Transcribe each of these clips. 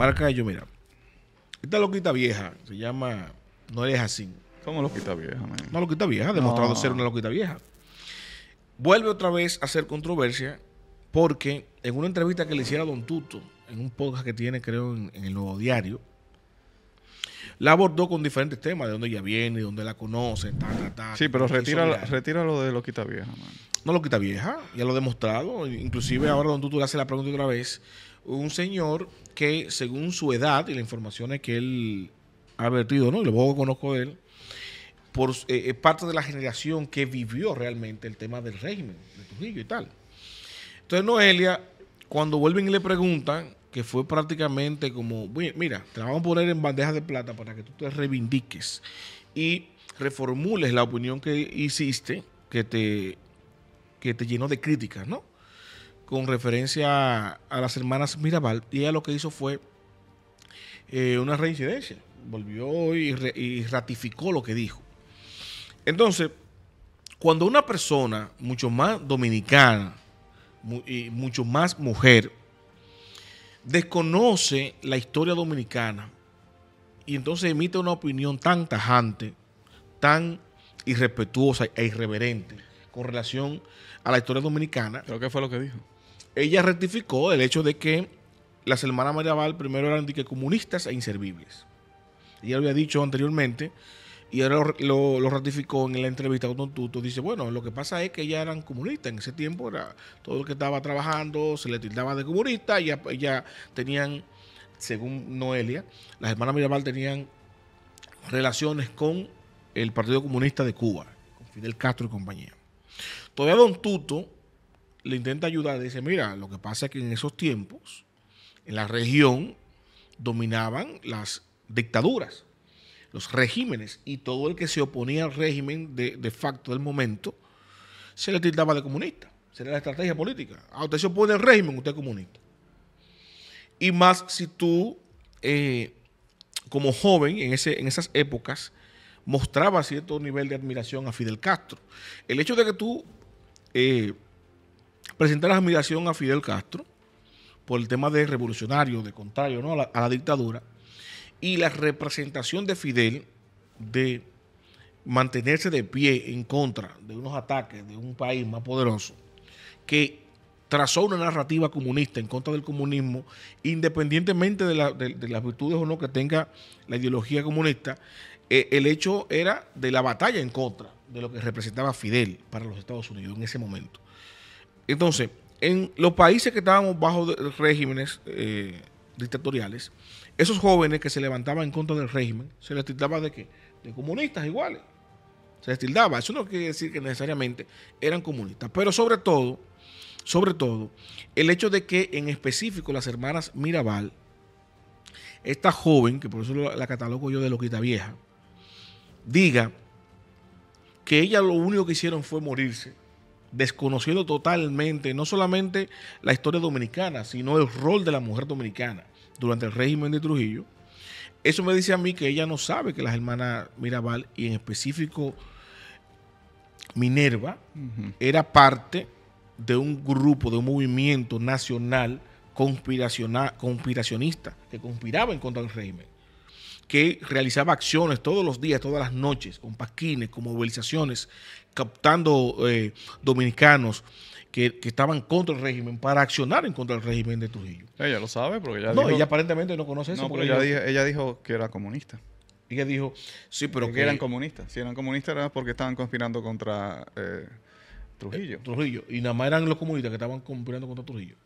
Marca yo, mira, esta loquita vieja se llama No eres así. ¿Cómo loquita vieja, man? Una loquita vieja, ha demostrado ser una loquita vieja. Vuelve otra vez a hacer controversia porque en una entrevista que le hiciera a Don Tuto, en un podcast que tiene, creo, en, el Nuevo Diario, la abordó con diferentes temas, de dónde ella viene, de dónde la conoce, ta, ta, Sí, pero retira, retira lo de Loquita Vieja, man. No, Loquita Vieja, ya lo ha demostrado. Inclusive ahora Don Tuto le hace la pregunta otra vez un señor que según su edad y las informaciones que él ha vertido, ¿no? y lo conozco a él, por, eh, parte de la generación que vivió realmente el tema del régimen de Trujillo y tal. Entonces Noelia, cuando vuelven y le preguntan, que fue prácticamente como, mira, te la vamos a poner en bandeja de plata para que tú te reivindiques y reformules la opinión que hiciste, que te, que te llenó de críticas, ¿no? con referencia a las hermanas Mirabal, y ella lo que hizo fue eh, una reincidencia. Volvió y, ratificó lo que dijo. Entonces, cuando una persona mucho más dominicana y mucho más mujer desconoce la historia dominicana y entonces emite una opinión tan tajante, tan irrespetuosa e irreverente con relación a la historia dominicana. Creo que fue lo que dijo? ella rectificó el hecho de que las hermanas María primero eran de comunistas e inservibles. Ella lo había dicho anteriormente y ahora lo, ratificó en la entrevista con Tuto. Dice, bueno, lo que pasa es que ellas eran comunistas. En ese tiempo era todo lo que estaba trabajando se le tildaba de comunista. y ya tenían, según Noelia, las hermanas Mirabal tenían relaciones con el Partido Comunista de Cuba, con Fidel Castro y compañía. Todavía Don Tuto le intenta ayudar, dice, mira, lo que pasa es que en esos tiempos, en la región, dominaban las dictaduras, los regímenes, y todo el que se oponía al régimen de, facto del momento, se le tildaba de comunista. Sería la estrategia política. Ah, usted se opone al régimen, usted es comunista. Y más si tú, eh, como joven, en, ese, en esas épocas, mostraba cierto nivel de admiración a Fidel Castro. El hecho de que tú eh, presentar la admiración a Fidel Castro por el tema de revolucionario, de contrario a, la, dictadura, y la representación de Fidel de mantenerse de pie en contra de unos ataques de un país más poderoso que trazó una narrativa comunista en contra del comunismo, independientemente de, las virtudes o no que tenga la ideología comunista, eh, el hecho era de la batalla en contra de lo que representaba Fidel para los Estados Unidos en ese momento. Entonces, en los países que estábamos bajo regímenes eh, dictatoriales, esos jóvenes que se levantaban en contra del régimen, se les tildaba de qué? De comunistas iguales. Se les tildaba. Eso no quiere decir que necesariamente eran comunistas. Pero sobre todo, sobre todo, el hecho de que en específico las hermanas Mirabal, esta joven, que por eso la catalogo yo de loquita vieja, diga que ella lo único que hicieron fue morirse desconociendo totalmente no solamente la historia dominicana, sino el rol de la mujer dominicana durante el régimen de Trujillo. Eso me dice a mí que ella no sabe que las hermanas Mirabal y en específico Minerva era parte de un grupo, de un movimiento nacional conspiracionista que conspiraba en contra del régimen que realizaba acciones todos los días, todas las noches, con paquines, con movilizaciones, captando eh, dominicanos que, estaban contra el régimen para accionar en contra del régimen de Trujillo. Eh, ella lo sabe, porque ella No, ella aparentemente no conoce eso. No, pero ella, dijo, que era comunista. Ella dijo, sí, pero que, eran comunistas. Si eran comunistas era porque estaban conspirando contra eh, Trujillo. Trujillo. Y nada más eran los comunistas que estaban conspirando contra Trujillo.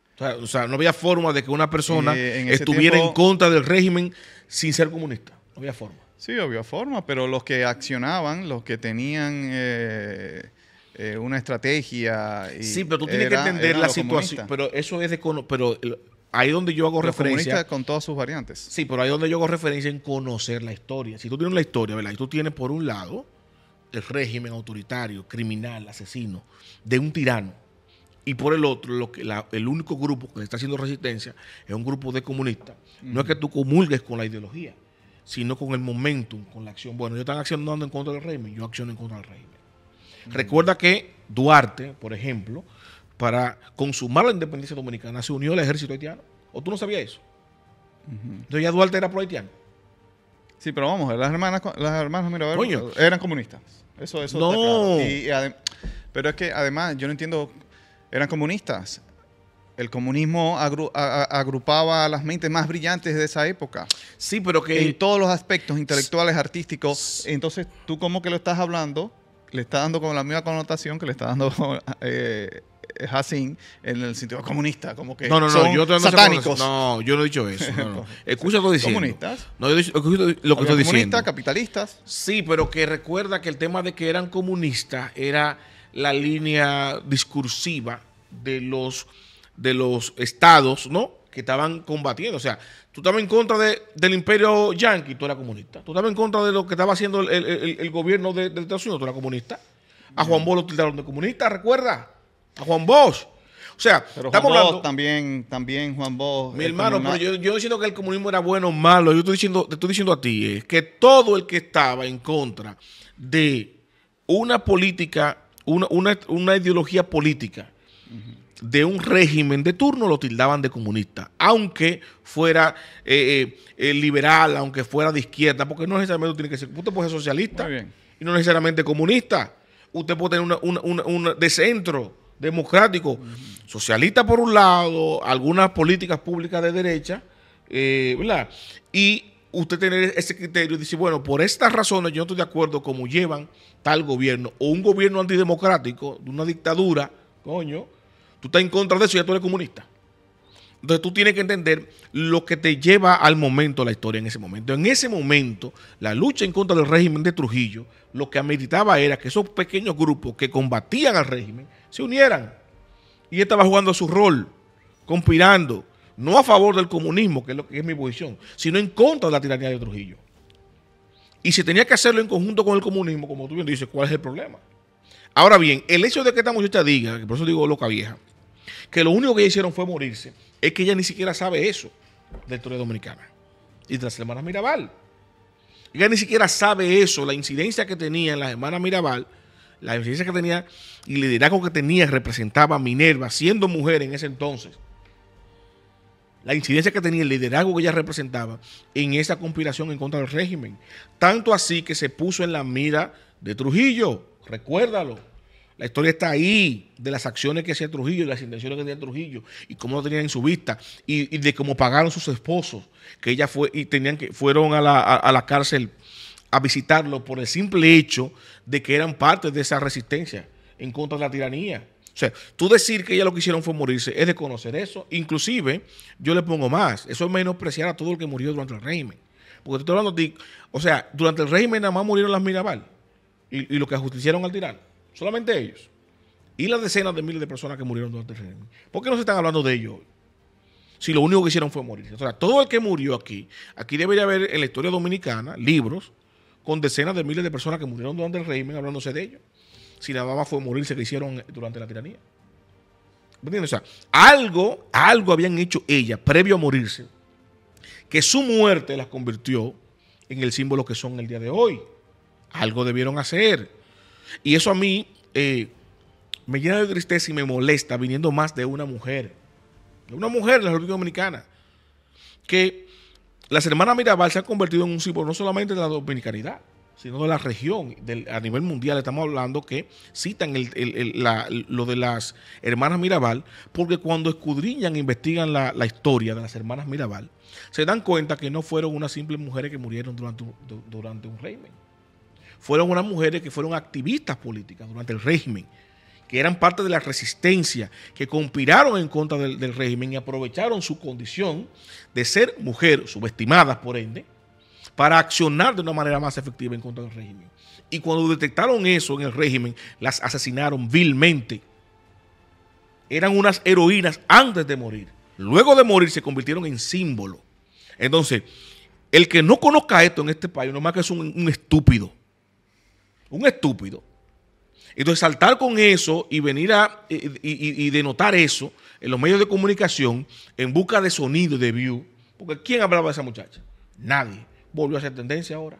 O sea, no había forma de que una persona eh, estuviera en contra del régimen sin ser comunista. No había forma. Sí, había forma, pero los que accionaban, los que tenían eh, eh, una estrategia. Y sí, pero tú tienes que entender la situación. Pero eso es de. Pero ahí donde yo hago referencia. con todas sus variantes. Sí, pero ahí donde yo hago referencia en conocer la historia. Si tú tienes la historia, ¿verdad? Y tú tienes, por un lado, el régimen autoritario, criminal, asesino, de un tirano y por el otro, lo que el único grupo que está haciendo resistencia es un grupo de comunistas. No es que tú comulgues con la ideología, sino con el momentum, con la acción. Bueno, ellos están accionando en contra del régimen, yo acciono en contra del régimen. Recuerda que Duarte, por ejemplo, para consumar la independencia dominicana se unió al ejército haitiano. ¿O tú no sabías eso? Entonces ya Duarte era pro haitiano. Sí, pero vamos, las hermanas, las hermanas eran comunistas. Eso, eso. No. pero es que además yo no entiendo eran comunistas. El comunismo agrupaba a las mentes más brillantes de esa época. Sí, pero que... En todos los aspectos, intelectuales, artísticos. Entonces, tú como que lo estás hablando, le estás dando con la misma connotación que le está dando eh, en el sentido comunista, como que no, no, no, son satánicos. No, yo no he dicho eso. No, Escucha lo diciendo. Comunistas. No, yo lo que estoy diciendo. Comunistas, capitalistas. Sí, pero que recuerda que el tema de que eran comunistas era la línea discursiva de los, de los estados, ¿no? Que estaban combatiendo. O sea, tú estabas en contra del imperio yanqui, tú eras comunista. Tú estabas en contra de lo que estaba haciendo el, gobierno de, Estados Unidos, tú eras comunista. A Juan Bosch lo tildaron de comunista, recuerda. A Juan Bosch. O sea, estamos también, también Juan Bosch. Eh, Mi hermano, pero yo, yo diciendo que el comunismo era bueno o malo, yo estoy diciendo, te estoy diciendo a ti, es eh, que todo el que estaba en contra de una política una, ideología política de un régimen de turno, lo tildaban de comunista, aunque fuera eh, eh, eh, liberal, aunque fuera de izquierda, porque no necesariamente tiene que ser, usted puede ser socialista y no necesariamente comunista, usted puede tener un de centro democrático, socialista por un lado, algunas políticas públicas de derecha, ¿verdad? Y usted tener ese criterio y decir, bueno, por estas razones yo no estoy de acuerdo como llevan tal gobierno o un gobierno antidemocrático, de una dictadura, coño, tú estás en contra de eso y ya tú eres comunista. Entonces tú tienes que entender lo que te lleva al momento la historia en ese momento. En ese momento, la lucha en contra del régimen de Trujillo, lo que ameritaba era que esos pequeños grupos que combatían al régimen se unieran. Y estaba jugando su rol, conspirando, no a favor del comunismo, que es, lo que es mi posición, sino en contra de la tiranía de Trujillo. Y si tenía que hacerlo en conjunto con el comunismo, como tú bien dices, ¿cuál es el problema? Ahora bien, el hecho de que esta muchacha diga, que por eso digo loca vieja, que lo único que hicieron fue morirse, es que ella ni siquiera sabe eso de la historia dominicana y de las hermanas Mirabal. Ella ni siquiera sabe eso, la incidencia que tenía en las hermanas Mirabal, la incidencia que tenía y el liderazgo que tenía representaba a Minerva, siendo mujer en ese entonces la incidencia que tenía, el liderazgo que ella representaba en esa conspiración en contra del régimen. Tanto así que se puso en la mira de Trujillo, recuérdalo. La historia está ahí de las acciones que hacía Trujillo y las intenciones que tenía Trujillo y cómo lo tenían en su vista y, de cómo pagaron sus esposos, que ella fue y tenían que fueron a la, a la cárcel a visitarlo por el simple hecho de que eran parte de esa resistencia en contra de la tiranía. O sea, tú decir que ellas lo que hicieron fue morirse es desconocer eso. Inclusive, yo le pongo más, eso es menospreciar a todo el que murió durante el régimen. Porque estoy hablando de, o sea, durante el régimen nada más murieron las Mirabal y, y los que ajusticiaron al tirano. Solamente ellos. Y las decenas de miles de personas que murieron durante el régimen. ¿Por qué no se están hablando de ellos hoy? si lo único que hicieron fue morirse. O sea, todo el que murió aquí, aquí debería haber en la historia dominicana libros con decenas de miles de personas que murieron durante el régimen hablándose de ellos si la daba fue morirse que hicieron durante la tiranía. ¿Entiendes? O sea, algo, algo habían hecho ellas previo a morirse, que su muerte las convirtió en el símbolo que son el día de hoy. Algo debieron hacer. Y eso a mí eh, me llena de tristeza y me molesta viniendo más de una mujer, de una mujer de la República Dominicana, que las hermanas Mirabal se han convertido en un símbolo no solamente de la dominicanidad, sino de la región, a nivel mundial. Estamos hablando que citan lo de las hermanas Mirabal, porque cuando escudriñan, e investigan la, historia de las hermanas Mirabal, se dan cuenta que no fueron unas simples mujeres que murieron durante, un régimen. Fueron unas mujeres que fueron activistas políticas durante el régimen que eran parte de la resistencia, que conspiraron en contra del, régimen y aprovecharon su condición de ser mujeres subestimadas por ende, para accionar de una manera más efectiva en contra del régimen. Y cuando detectaron eso en el régimen, las asesinaron vilmente. Eran unas heroínas antes de morir. Luego de morir se convirtieron en símbolo. Entonces, el que no conozca esto en este país, más que es un, estúpido. Un estúpido. Entonces, saltar con eso y venir a y, y, denotar eso en los medios de comunicación en busca de sonido, de view. Porque ¿quién hablaba de esa muchacha? Nadie volvió a ser tendencia ahora.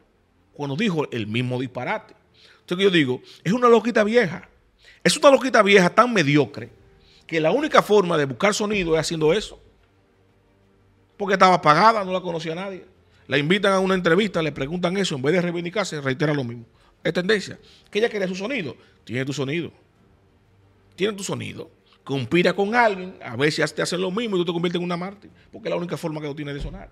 Cuando dijo el mismo disparate. Entonces yo digo, es una loquita vieja. Es una loquita vieja tan mediocre que la única forma de buscar sonido es haciendo eso. Porque estaba apagada, no la conocía nadie. La invitan a una entrevista, le preguntan eso, en vez de reivindicarse, reitera lo mismo. Es tendencia. Que ella quiere su sonido. Tiene tu sonido. Tiene tu sonido. Compira con alguien, a ver si te hacen lo mismo y tú te conviertes en una mártir. Porque es la única forma que tú tienes de sonar.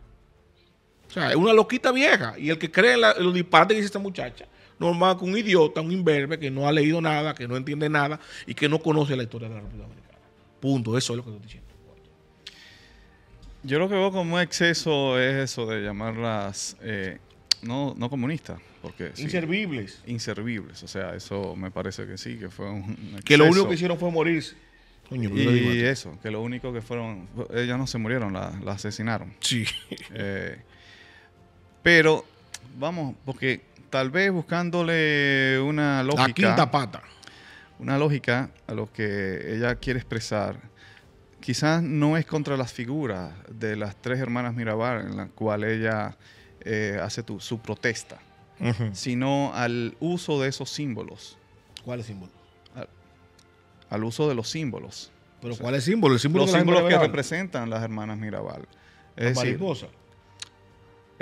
O sea, es una loquita vieja. Y el que cree en, la, los disparates que dice esta muchacha, normal que un idiota, un imberbe que no ha leído nada, que no entiende nada y que no conoce la historia de la República Dominicana. Punto. Eso es lo que estoy diciendo. Yo lo que veo como exceso es eso de llamarlas eh, no, comunistas. Porque, inservibles. inservibles. O sea, eso me parece que sí, que fue un. Que lo único que hicieron fue morirse. y eso, que lo único que fueron. Ellas no se murieron, la, asesinaron. Sí. Eh, pero vamos, porque tal vez buscándole una lógica. La quinta pata. Una lógica a lo que ella quiere expresar. Quizás no es contra las figuras de las tres hermanas Mirabal en la cual ella eh, hace su protesta, sino al uso de esos símbolos. ¿Cuáles símbolos? Al, al, uso de los símbolos. ¿Pero cuál es símbolos? Símbolo los símbolos que representan las hermanas Mirabal. Es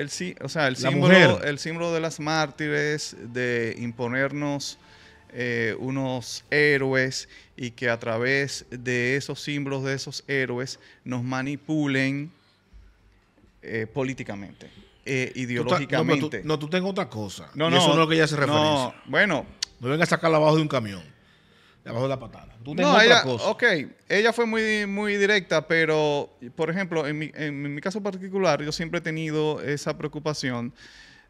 el, o sea, el, símbolo, el símbolo de las mártires, de imponernos eh, unos héroes y que a través de esos símbolos, de esos héroes, nos manipulen eh, políticamente. Eh, ideológicamente. no, tú, tengo otra cosa. No, no. no que se No, bueno. No vengas a sacarla abajo de un camión la patada. no, ella, Ok, ella fue muy, muy directa, pero, por ejemplo, en mi, caso particular, yo siempre he tenido esa preocupación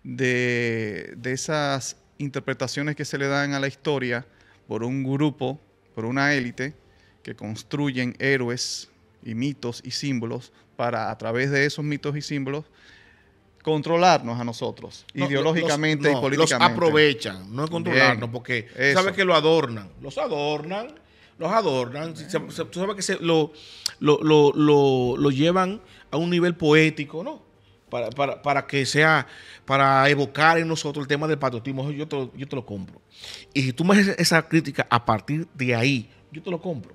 de, de esas interpretaciones que se le dan a la historia por un grupo, por una élite, que construyen héroes y mitos y símbolos para, a través de esos mitos y símbolos, controlarnos a nosotros, ideológicamente y políticamente. Los aprovechan, no controlarnos, porque tú sabes que lo adornan. Los adornan, los adornan. tú sabes que se, lo, llevan a un nivel poético, ¿no? Para, que sea, para evocar en nosotros el tema del patriotismo. Yo te, yo lo compro. Y si tú me haces esa crítica a partir de ahí, yo te lo compro.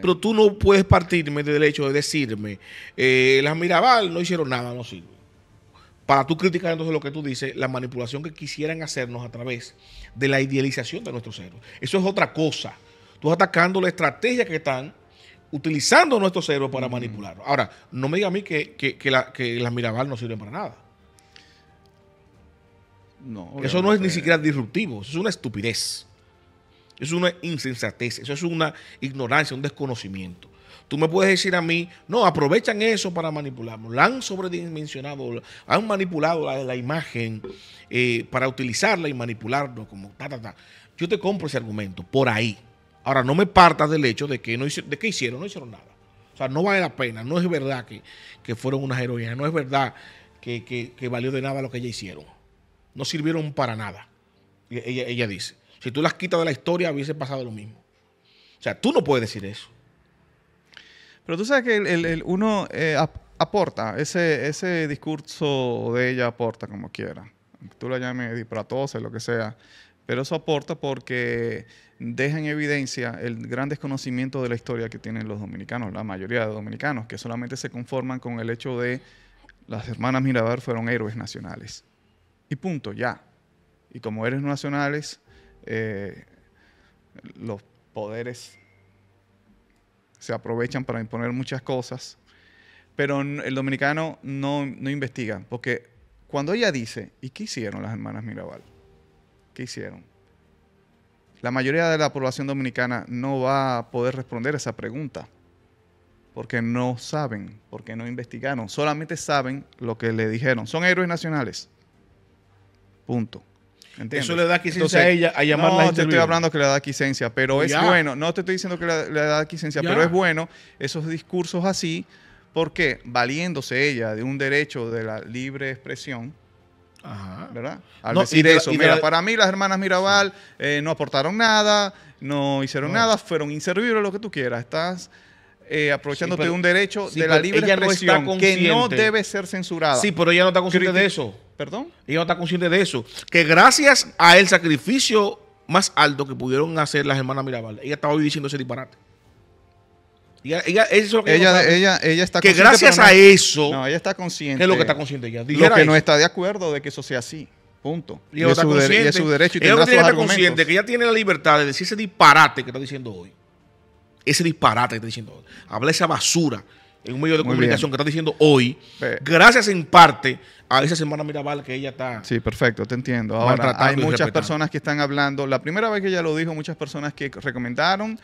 Pero tú no puedes partirme del hecho de decirme, eh, las Mirabal no hicieron nada, los sirve para tú criticar entonces lo que tú dices, la manipulación que quisieran hacernos a través de la idealización de nuestros héroes. Eso es otra cosa. Tú estás atacando la estrategia que están utilizando nuestros héroes para manipularlo. Ahora, no me diga a mí que, las Mirabal no sirven para nada. No, eso no es ni siquiera disruptivo, eso es una estupidez. Eso es una insensatez, eso es una ignorancia, un desconocimiento. Tú me puedes decir a mí, no, aprovechan eso para manipularnos. La han sobredimensionado, han manipulado la, imagen eh, para utilizarla y manipularnos como ta, ta, ta. Yo te compro ese argumento por ahí. Ahora, no me partas del hecho de que, no, de que hicieron, no hicieron nada. O sea, no vale la pena. No es verdad que, fueron unas heroínas. No es verdad que, valió de nada lo que ellas hicieron. No sirvieron para nada. E-, ella, ella dice. Si tú las quitas de la historia, hubiese pasado lo mismo. O sea, tú no puedes decir eso. Pero tú sabes que el, uno eh, aporta, ese, ese discurso de ella aporta como quiera. Tú la llames o lo que sea. Pero eso aporta porque deja en evidencia el gran desconocimiento de la historia que tienen los dominicanos, la mayoría de dominicanos, que solamente se conforman con el hecho de las hermanas Mirabal fueron héroes nacionales. Y punto, ya. Y como héroes nacionales, eh, los poderes se aprovechan para imponer muchas cosas, pero el dominicano no, no investiga, porque cuando ella dice, ¿y qué hicieron las hermanas Mirabal? ¿Qué hicieron? La mayoría de la población dominicana no va a poder responder esa pregunta, porque no saben, porque no investigaron, solamente saben lo que le dijeron. Son héroes nacionales. Punto. Eso le da quicencia a ella a llamar No, te estoy hablando que le da quicencia, pero pues es bueno. No te estoy diciendo que le, da quicencia, pero es bueno esos discursos así, porque valiéndose ella de un derecho de la libre expresión, ¿verdad? Al decir eso, mira, para mí las hermanas Mirabal eh, no aportaron nada, no hicieron nada, fueron inservibles, lo que tú quieras. Estás eh, aprovechándote de un derecho de la libre expresión que no debe ser censurada. Sí, pero ella no está consciente de eso. ¿Perdón? Ella no está consciente de eso. Que gracias a el sacrificio más alto que pudieron hacer las hermanas Mirabal, ella estaba hoy diciendo ese disparate. Ella, ella, eso que ella, está que gracias a eso. No, ella está consciente. es lo que está consciente ella? lo que no está de acuerdo de que eso sea así. Punto. Y, es, su derecho y ella tendrá consciente que ella tiene la libertad de decir ese disparate que está diciendo hoy ese disparate que está diciendo, habla esa basura en un medio de comunicación que está diciendo hoy, gracias en parte a esa semana Mirabal que ella está. Sí, perfecto, te entiendo. Ahora, hay muchas personas que están hablando. La primera vez que ella lo dijo, muchas personas que recomendaron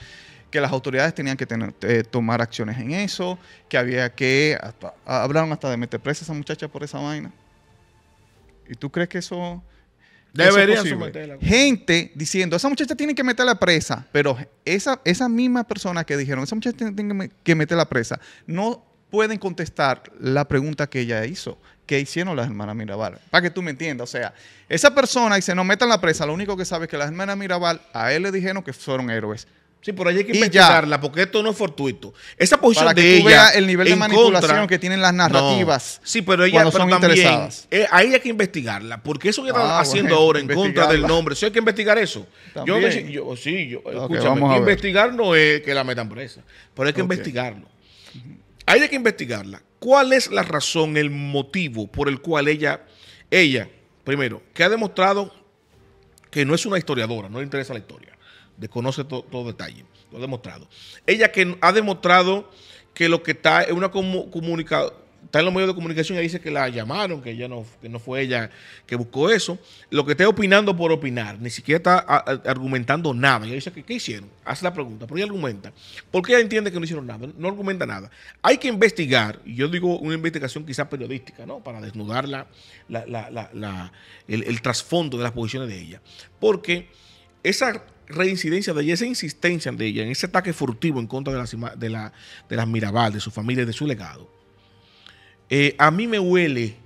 que las autoridades tenían que eh, tomar acciones en eso, que había que. hablaron hasta de meter presa a esa muchacha por esa vaina. ¿Y tú crees que eso.? Deberían Gente diciendo, esa muchacha tiene que meter la presa, pero esa esa misma persona que dijeron, esa muchacha tiene que meter la presa, no pueden contestar la pregunta que ella hizo, que hicieron las hermanas Mirabal. Para que tú me entiendas, o sea, esa persona dice, no metan la presa, lo único que sabe es que las hermanas Mirabal a él le dijeron que fueron héroes. Sí, por ahí hay que investigarla, porque esto no es fortuito. Esa posición que de tú el nivel de manipulación que tienen las narrativas. Sí, pero ella son también. Eh, ahí hay que investigarla, porque eso que están ah, haciendo ahora en contra del nombre. Si hay que investigar eso. Yo, yo, sí, yo, escúchame, investigar no es que la metan presa, pero hay que investigarlo. Ahí hay que investigarla. ¿Cuál es la razón, el motivo por el cual ella, ella, primero, que ha demostrado que no es una historiadora, no le interesa la historia? desconoce todo, detalle, lo ha demostrado. Ella que ha demostrado que lo que está en una comunicado está en los medios de comunicación, ella dice que la llamaron, que ella no, no fue ella que buscó eso. Lo que está opinando por opinar, ni siquiera está argumentando nada. Ella dice que ¿qué hicieron? Hace la pregunta, pero ella argumenta. ¿Por qué ella entiende que no hicieron nada? No argumenta nada. Hay que investigar, y yo digo una investigación quizás periodística, ¿no? Para desnudar el trasfondo de las posiciones de ella. Porque esa reincidencia de ella, esa insistencia de ella, en ese ataque furtivo en contra de las, de Mirabal, de su familia, de su legado, eh, a mí me huele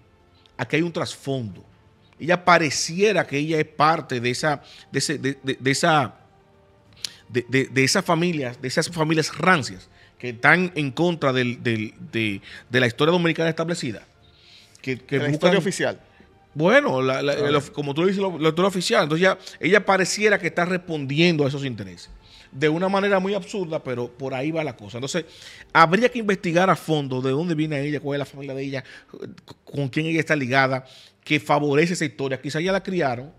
a que hay un trasfondo. Ella pareciera que ella es parte de esa, de, esa, de, esas familias, de esas familias rancias que están en contra de, la historia dominicana establecida. Que, que la historia oficial bueno, eh, como tú lo dices, la doctora oficial. Entonces ya, ella pareciera que está respondiendo a esos intereses. De una manera muy absurda, pero por ahí va la cosa. Entonces, habría que investigar a fondo de dónde viene ella, cuál es la familia de ella, con quién ella está ligada, que favorece esa historia. Quizá ya la criaron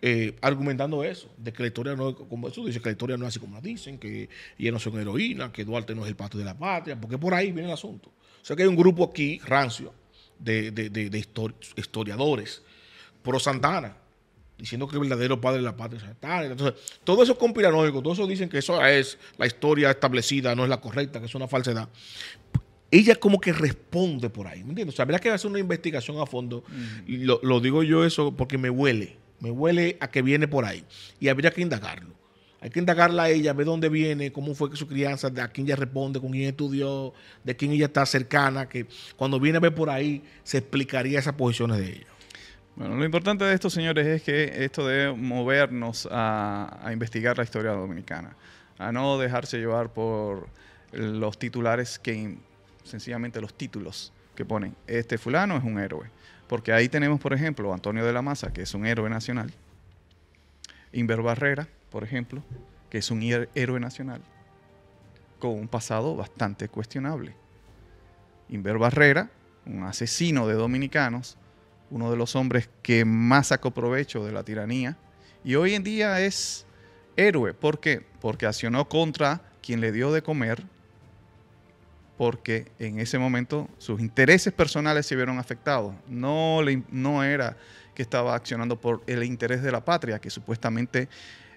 eh, argumentando eso, de que la historia no es como eso, dice que la historia no es así como la dicen, que ella no es una heroína, que Duarte no es el pato de la patria, porque por ahí viene el asunto. O sea que hay un grupo aquí, rancio, de, de, historiadores, pro Santana, diciendo que el verdadero padre de la patria es Santana. Entonces, todo eso es conspiranoico, todo eso dicen que eso es la historia establecida, no es la correcta, que es una falsedad. Ella como que responde por ahí, ¿me entiendes? O sea, que hacer una investigación a fondo. lo digo yo eso porque me huele, me huele a que viene por ahí y habría que indagarlo. Hay que indagarla a ella, ver dónde viene, cómo fue que su crianza, a quién ella responde, con quién estudió, de quién ella está cercana, que cuando viene a ver por ahí se explicaría esas posiciones de ella. Bueno, lo importante de esto, señores, es que esto debe movernos a, a investigar la historia dominicana, a no dejarse llevar por los titulares que, sencillamente los títulos que ponen, este fulano es un héroe. Porque ahí tenemos, por ejemplo, Antonio de la Maza, que es un héroe nacional, Inver Barrera, por ejemplo, que es un héroe nacional con un pasado bastante cuestionable. Inver Barrera, un asesino de dominicanos, uno de los hombres que más sacó provecho de la tiranía, y hoy en día es héroe. ¿Por qué? Porque accionó contra quien le dio de comer, porque en ese momento sus intereses personales se vieron afectados. No, no era que estaba accionando por el interés de la patria, que supuestamente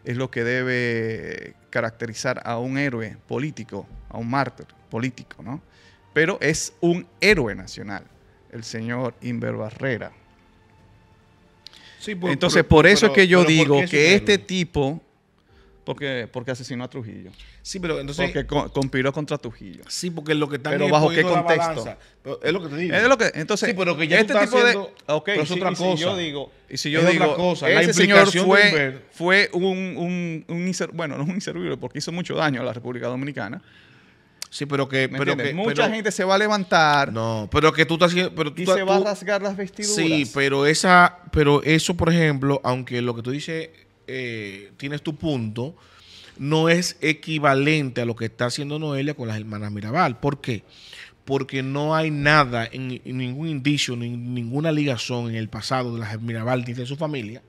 es lo que debe caracterizar a un héroe político, a un mártir político, ¿no? Pero es un héroe nacional, el señor Inver Barrera. Pues, Entonces, por eso es que yo digo que este tipo porque, porque asesinó a Trujillo. Sí, pero entonces. Porque conspiró contra Trujillo. Sí, porque es lo que también... Pero bajo qué contexto. es lo que te digo. Es lo que, entonces, sí, pero que ya este tipo de. Okay, pero es otra cosa. Si yo digo, y si yo digo, otra cosa. La ese señor fue, fue un, un, Bueno, no un inservible, porque hizo mucho daño a la República Dominicana. Sí, pero que, pero que mucha gente se va a levantar. No, pero que tú estás pero tú, y se va a rasgar las vestiduras. Sí, pero esa, pero eso, por ejemplo, aunque lo que tú dices eh, tienes tu punto, no es equivalente a lo que está haciendo Noelia con las hermanas Mirabal. ¿Por qué? Porque no hay nada, en, ningún indicio, ni ninguna ligación en el pasado de las Mirabal ni de su familia,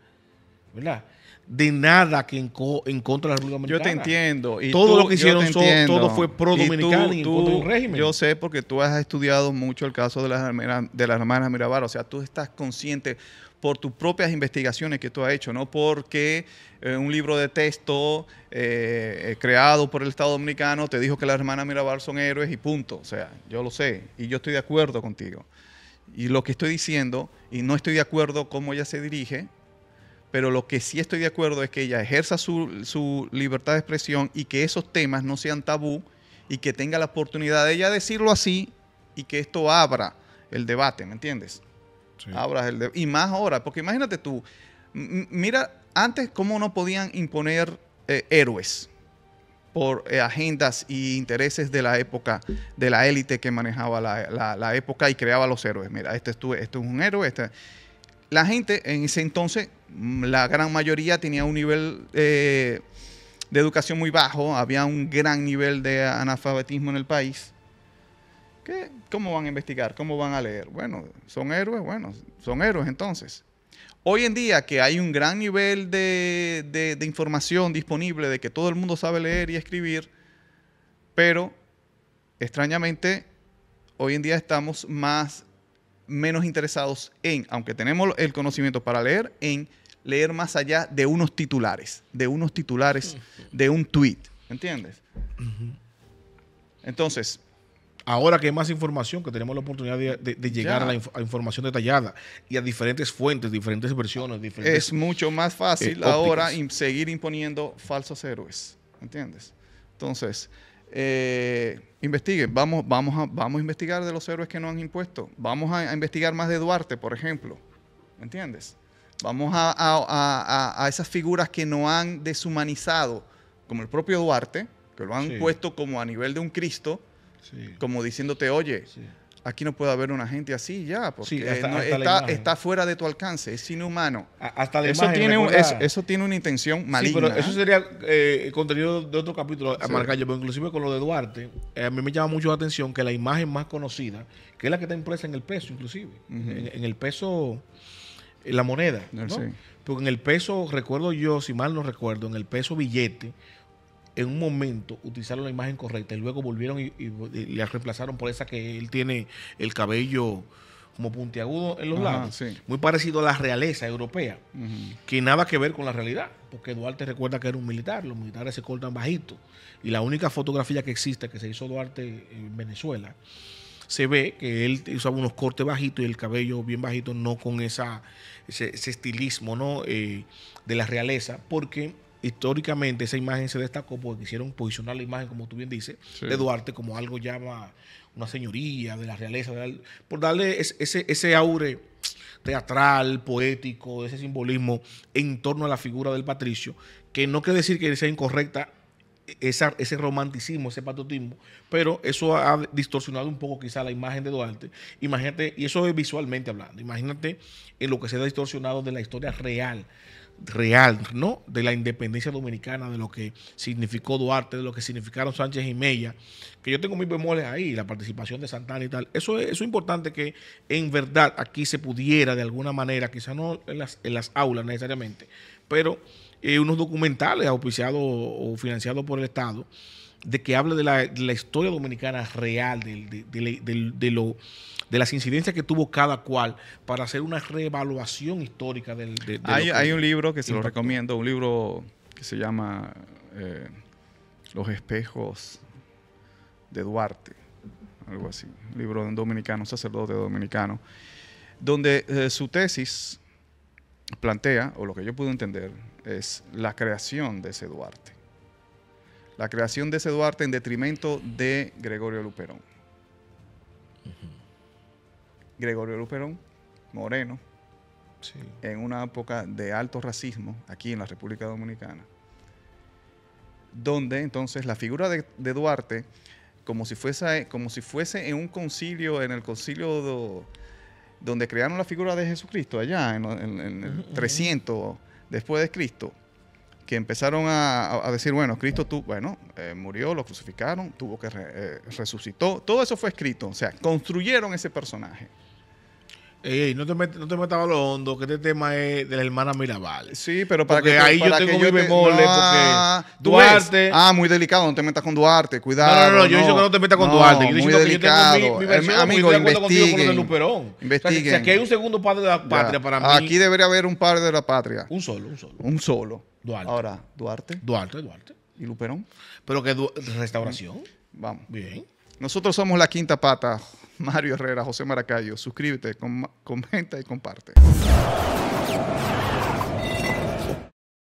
¿verdad? De nada que en, contra de la República Dominicana. Yo te entiendo. todo lo que hicieron, todo fue pro dominicano y, régimen. Yo sé porque tú has estudiado mucho el caso de las, de las hermanas Mirabal. O sea, tú estás consciente por tus propias investigaciones que tú has hecho, no porque eh, un libro de texto eh, eh, creado por el Estado Dominicano te dijo que las hermanas Mirabal son héroes y punto. O sea, yo lo sé y yo estoy de acuerdo contigo. Y lo que estoy diciendo, y no estoy de acuerdo cómo ella se dirige, pero lo que sí estoy de acuerdo es que ella ejerza su, su, libertad de expresión y que esos temas no sean tabú y que tenga la oportunidad de ella decirlo así y que esto abra el debate, ¿me entiendes? Y más ahora, porque imagínate tú, mira, antes cómo no podían imponer eh, héroes por eh, agendas e intereses de la época, de la élite que manejaba la, época y creaba los héroes. Mira, este, este es un héroe, este la gente en ese entonces, la gran mayoría tenía un nivel eh, de educación muy bajo, había un gran nivel de analfabetismo en el país. ¿Cómo van a investigar? ¿Cómo van a leer? Bueno, son héroes, bueno, son héroes entonces. Hoy en día que hay un gran nivel de, de información disponible, de que todo el mundo sabe leer y escribir, pero extrañamente hoy en día estamos más menos interesados en, aunque tenemos el conocimiento para leer, en leer más allá de unos titulares, de unos titulares, de un tweet, ¿entiendes? Entonces, Ahora que hay más información, que tenemos la oportunidad de, llegar a, la información detallada y a diferentes fuentes, diferentes versiones. Diferentes, es mucho más fácil eh, ahora seguir imponiendo falsos héroes. ¿Entiendes? Entonces, eh, investiguen, vamos, vamos, a, vamos a investigar de los héroes que no han impuesto. Vamos a, investigar más de Duarte, por ejemplo. ¿Entiendes? Vamos a, esas figuras que no han deshumanizado, como el propio Duarte, que lo han puesto como a nivel de un Cristo, como diciéndote, oye, aquí no puede haber una gente así ya, porque está, fuera de tu alcance, es inhumano. eso, tiene eso, tiene una intención maligna. eso ¿eh? sería eh, contenido de otro capítulo, pero inclusive con lo de Duarte, eh, a mí me llama mucho la atención que la imagen más conocida, que es la que está impresa en el peso, inclusive, en, el peso, la moneda, Porque en el peso, recuerdo yo, si mal no recuerdo, en el peso billete, en un momento utilizaron la imagen correcta y luego volvieron y, le la reemplazaron por esa que él tiene el cabello como puntiagudo en los lados, muy parecido a la realeza europea, que nada que ver con la realidad, porque Duarte recuerda que era un militar, los militares se cortan bajito, y la única fotografía que existe que se hizo Duarte en Venezuela, se ve que él hizo unos cortes bajitos y el cabello bien bajito, no con esa, ese, estilismo ¿no? Eh, de la realeza, porque históricamente esa imagen se destacó porque quisieron posicionar la imagen, como tú bien dices, de Duarte como algo llama una señoría, de la realeza, por darle ese, ese, aure teatral, poético, ese simbolismo en torno a la figura del patricio, que no quiere decir que sea incorrecta esa, ese romanticismo, ese patriotismo, pero eso ha distorsionado un poco quizá la imagen de Duarte. Imagínate, y eso es visualmente hablando, imagínate en lo que se ha distorsionado de la historia real real, ¿no? De la independencia dominicana, de lo que significó Duarte, de lo que significaron Sánchez y Mella, que yo tengo mis bemoles ahí, la participación de Santana y tal. Eso es, importante que en verdad aquí se pudiera de alguna manera, quizás no en las, aulas necesariamente, pero eh, unos documentales auspiciados o financiados por el Estado, de que hable de la, historia dominicana real, de lo de las incidencias que tuvo cada cual para hacer una reevaluación histórica del... hay, un libro que se lo recomiendo, un libro que se llama eh, Los espejos de Duarte, algo así, un libro de un dominicano, un sacerdote dominicano, donde eh, su tesis plantea, o lo que yo pude entender, es la creación de ese Duarte. La creación de ese Duarte en detrimento de Gregorio Luperón. Gregorio Luperón Moreno, en una época de alto racismo aquí en la República Dominicana, donde entonces la figura de, Duarte, como si, fuese, como si fuese en un concilio, en el concilio donde crearon la figura de Jesucristo allá en, el 300 después de Cristo, que empezaron a, decir, bueno, Cristo tú, bueno, eh, murió, lo crucificaron, tuvo que eh, resucitó, todo eso fue escrito, o sea, construyeron ese personaje. Ey, no te, metas no te metas a lo hondo, que este tema es de la hermana Mirabal. Sí, pero para que ahí yo tengo mi mole eh, porque Duarte. Ah, muy delicado, no te metas con Duarte, cuidado. No, no, no, yo digo que no te metas con Duarte. Yo muy que delicado. Yo tengo mi, em, Amigo, estoy de Luperón. O sea, que, hay un segundo padre de la patria para mí. Aquí debería haber un padre de la patria. Un solo, un solo. Un solo. Duarte. Ahora, Duarte. Duarte, Duarte. ¿Y Luperón? Pero que restauración. Vamos. Bien. Nosotros somos la quinta pata, Mario Herrera, José Maracayo. Suscríbete, comenta y comparte.